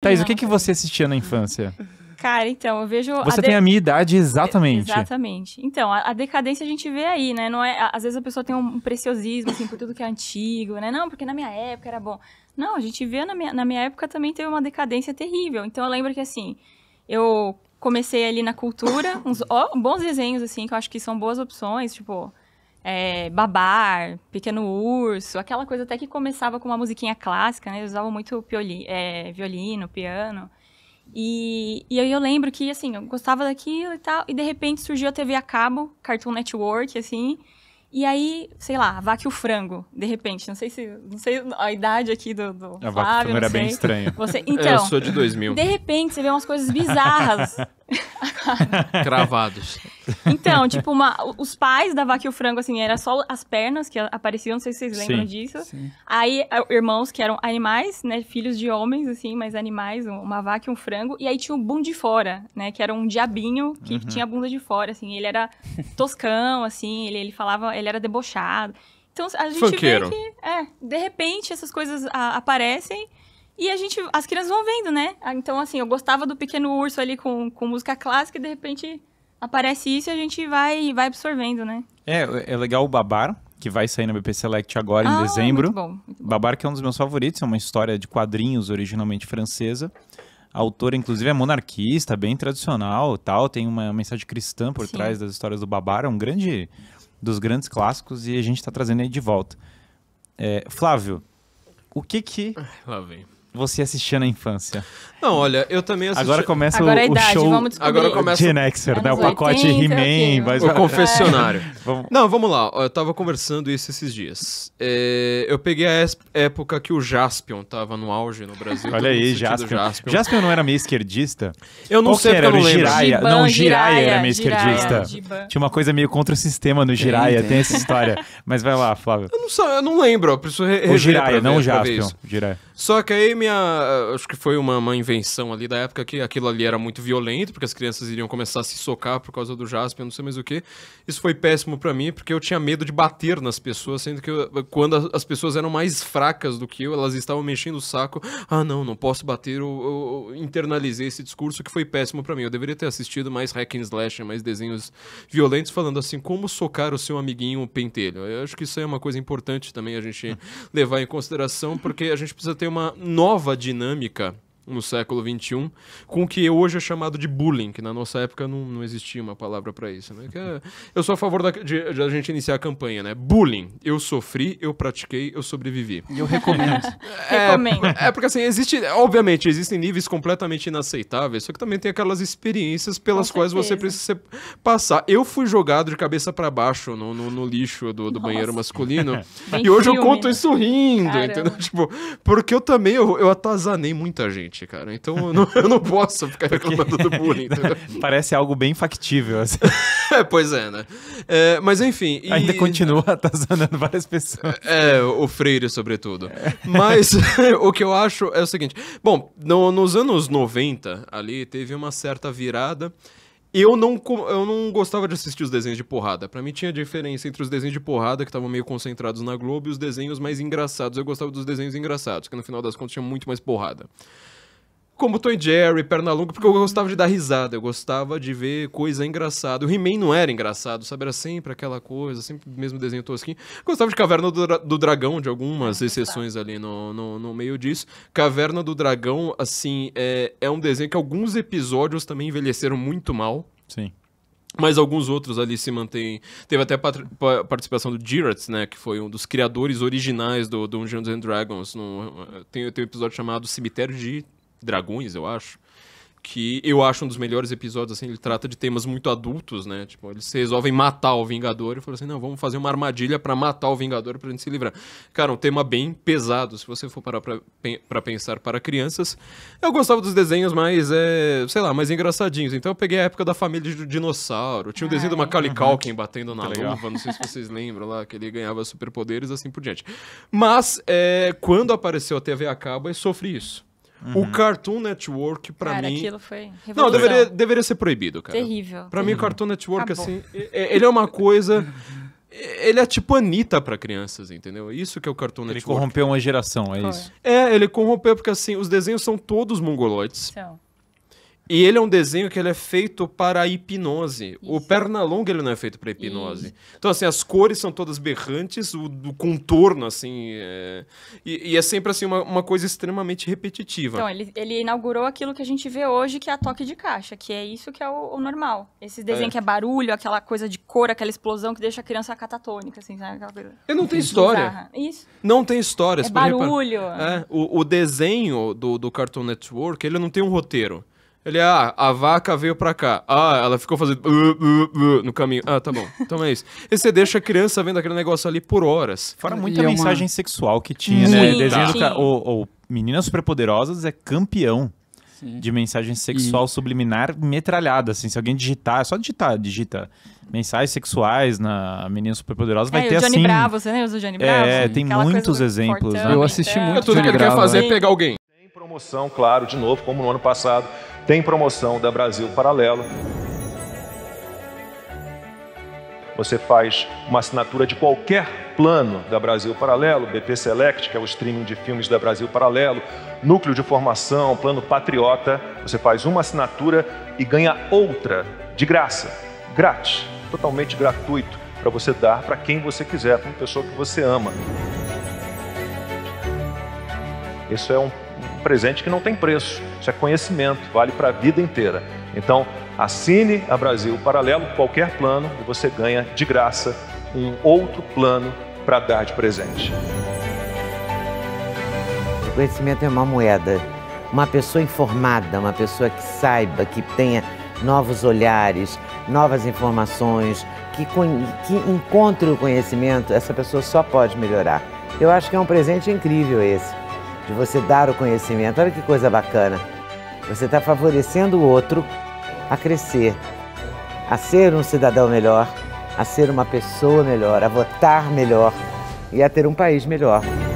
Thaís, o que, que você assistia na infância? Cara, então, eu vejo. Você a tem de... a minha idade exatamente. Exatamente. Então, a, a, decadência a gente vê aí, né? Não é, às vezes a pessoa tem um preciosismo, assim, por tudo que é antigo, né? Não, porque na minha época era bom. Não, a gente vê na minha, na minha época também teve uma decadência terrível. Então eu lembro que, assim, eu comecei ali na cultura, uns ó, bons desenhos, assim, que eu acho que são boas opções, tipo é, Babar, Pequeno Urso, aquela coisa até que começava com uma musiquinha clássica, né? Eles usavam muito pioli, é, violino, piano. E, e aí eu lembro que, assim, eu gostava daquilo e tal, e de repente surgiu a TV a cabo, Cartoon Network, assim, e aí, sei lá, a o frango, de repente. Não sei se. Não sei a idade aqui do. do a Flávio, o frango era bem estranha. Você, então, Eu sou de 2000. De repente, você vê umas coisas bizarras. Cravados. Então, tipo, uma, os pais da vaca e o frango, assim, era só as pernas que apareciam, não sei se vocês lembram Sim. disso. Sim. Aí, irmãos que eram animais, né? Filhos de homens, assim, mas animais, uma vaca e um frango. E aí tinha o bum de fora, né? Que era um diabinho que uhum. tinha a bunda de fora, assim. Ele era toscão, assim, ele, ele falava, ele era debochado. Então, a gente Funkeiro. vê que, é, de repente, essas coisas a, aparecem. E a gente, as crianças vão vendo, né? Então, assim, eu gostava do Pequeno Urso ali com, com música clássica e de repente aparece isso e a gente vai, vai absorvendo, né? É, é legal o Babar, que vai sair na BP Select agora ah, em dezembro. muito bom, muito bom. Babar, que é um dos meus favoritos, é uma história de quadrinhos originalmente francesa. A autora, inclusive, é monarquista, bem tradicional tal, tem uma mensagem cristã por Sim. trás das histórias do Babar, é um grande dos grandes clássicos e a gente está trazendo ele de volta. É, Flávio, o que que... Lá vem você assistia na infância? Não, olha, eu também assisti... Agora começa Agora é o, o idade, show... Agora começa... Gen Xer, né? né? O pacote He-Man... O confessionário. Vamos... Não, vamos lá. Eu tava conversando isso esses dias. É, eu peguei a época que o Jaspion tava no auge no Brasil. Olha aí, Jaspion. Jaspion. Jaspion. não era meio esquerdista? Eu não Qual sei, era? eu não o Jiraya. Giban, não, Jiraya era meio esquerdista. Giban. Tinha uma coisa meio contra o sistema no Jiraya, tem, essa história. Mas vai lá, Flávio. Eu não, eu não lembro, eu preciso re O Jiraya, não ver, o Jaspion. Só que aí minha... Acho que foi uma, uma invenção ali da época que aquilo ali era muito violento, porque as crianças iriam começar a se socar por causa do Jaspion, não sei mais o que. Isso foi péssimo ótimo para mim, porque eu tinha medo de bater nas pessoas, sendo que eu, quando as pessoas eram mais fracas do que eu, elas estavam mexendo o saco. Ah, não, não posso bater. Eu, eu internalizei esse discurso que foi péssimo para mim. Eu deveria ter assistido mais hack and slash, mais desenhos violentos, falando assim, como socar o seu amiguinho pentelho. Eu acho que isso é uma coisa importante também a gente levar em consideração, porque a gente precisa ter uma nova dinâmica no século XXI, com o que hoje é chamado de bullying, que na nossa época não, não existia uma palavra para isso. Né? É, eu sou a favor da, de, de, a gente iniciar a campanha, né? Bullying. Eu sofri, eu pratiquei, eu sobrevivi. E eu recomendo. é, recomendo. É, é porque assim, existe, obviamente, existem níveis completamente inaceitáveis, só que também tem aquelas experiências pelas com quais certeza. você precisa passar. Eu fui jogado de cabeça para baixo no, no, no, lixo do, do banheiro masculino. e hoje filme, eu conto isso rindo, Caramba. entendeu? Tipo, porque eu também eu, eu atazanei muita gente gente, cara. Então eu não, eu não posso ficar reclamando do bullying. Parece algo bem factível, assim. É, pois é, né? É, mas enfim. E... Ainda continua atazanando várias pessoas. É, o Freire, sobretudo. Mas o que eu acho é o seguinte: bom, no, nos anos 90 ali teve uma certa virada. Eu não, eu não gostava de assistir os desenhos de porrada. Para mim tinha diferença entre os desenhos de porrada, que estavam meio concentrados na Globo, e os desenhos mais engraçados. Eu gostava dos desenhos engraçados, que no final das contas tinha muito mais porrada como Tom e Jerry, Pernalonga, porque eu gostava de dar risada, eu gostava de ver coisa engraçada. O He-Man não era engraçado, sabe? Era sempre aquela coisa, sempre o mesmo desenho tosquinho. Gostava de Caverna do, Dra do Dragão, de algumas exceções ali no, no, no, meio disso. Caverna do Dragão, assim, é, é um desenho que alguns episódios também envelheceram muito mal. Sim. Mas alguns outros ali se mantêm. Teve até a participação do Gerrits, né? Que foi um dos criadores originais do, do Dungeons and Dragons. No, eh, tem, tem um episódio chamado Cemitério de Dragões, eu acho. Que eu acho um dos melhores episódios, assim, ele trata de temas muito adultos, né? Tipo, eles resolvem matar o Vingador e falam assim: não, vamos fazer uma armadilha para matar o Vingador pra gente se livrar. Cara, um tema bem pesado, se você for parar pra, pra pensar para crianças. Eu gostava dos desenhos mais, é, sei lá, mais engraçadinhos. Então eu peguei a época da família do dinossauro. Tinha o um desenho uma é. Macaulay uhum. Culkin batendo na tá luva, não sei se vocês lembram lá, que ele ganhava superpoderes assim por diante. Mas, é, quando apareceu a TV a cabo, eu sofri isso Uhum. O Cartoon Network, pra cara, mim. Aquilo foi revolução. Não, deveria, deveria ser proibido, cara. Terrível. Pra terrível. mim, o Cartoon Network, Acabou. assim, ele é uma coisa. Ele é tipo Anitta pra crianças, entendeu? Isso que é o Cartoon Network. Ele corrompeu uma geração, é Qual isso? É? é, ele corrompeu porque, assim, os desenhos são todos mongoloides. E ele é um desenho que ele é feito para hipnose. Isso. O Pernalonga ele não é feito para hipnose. Isso. Então assim, as cores são todas berrantes, o, o contorno assim, é... E, e, é sempre assim uma, uma coisa extremamente repetitiva. Então ele, ele, inaugurou aquilo que a gente vê hoje que é a toque de caixa, que é isso que é o, o normal. Esse desenho é. que é barulho, aquela coisa de cor, aquela explosão que deixa a criança catatônica, assim, sabe? Aquela E não tem história. Isso. Não tem história. É barulho. É, o, o desenho do, do Cartoon Network ele não tem um roteiro. Ele, ah, a vaca veio pra cá. Ah, ela ficou fazendo uh, uh, uh, no caminho. Ah, tá bom. Então é isso. E você deixa a criança vendo aquele negócio ali por horas. Fora muita e mensagem é uma... sexual que tinha, né? Sim. Desenho o, o Meninas Superpoderosas é campeão Sim. de mensagem sexual e... subliminar metralhada, assim, se alguém digitar, é só digitar, digita mensagens sexuais na Menina Superpoderosa, vai é, ter assim... o Johnny Bravo, você lembra do Johnny é, Bravo? É, tem muitos exemplos, né? Eu assisti muito é, Tudo que ele quer fazer é né? pegar alguém promoção, claro, de novo, como no ano passado, tem promoção da Brasil Paralelo. Você faz uma assinatura de qualquer plano da Brasil Paralelo, BP Select, que é o streaming de filmes da Brasil Paralelo, Núcleo de Formação, Plano Patriota. Você faz uma assinatura e ganha outra, de graça, grátis, totalmente gratuito, para você dar para quem você quiser, para uma pessoa que você ama. Isso é um presente que não tem preço. Isso é conhecimento, vale para a vida inteira. Então, assine a Brasil Paralelo, qualquer plano, e você ganha de graça um outro plano para dar de presente. O conhecimento é uma moeda. Uma pessoa informada, uma pessoa que saiba, que tenha novos olhares, novas informações, que, que encontre o conhecimento, essa pessoa só pode melhorar. Eu acho que é um presente incrível esse de você dar o conhecimento. Olha que coisa bacana. Você está favorecendo o outro a crescer, a ser um cidadão melhor, a ser uma pessoa melhor, a votar melhor e a ter um país melhor.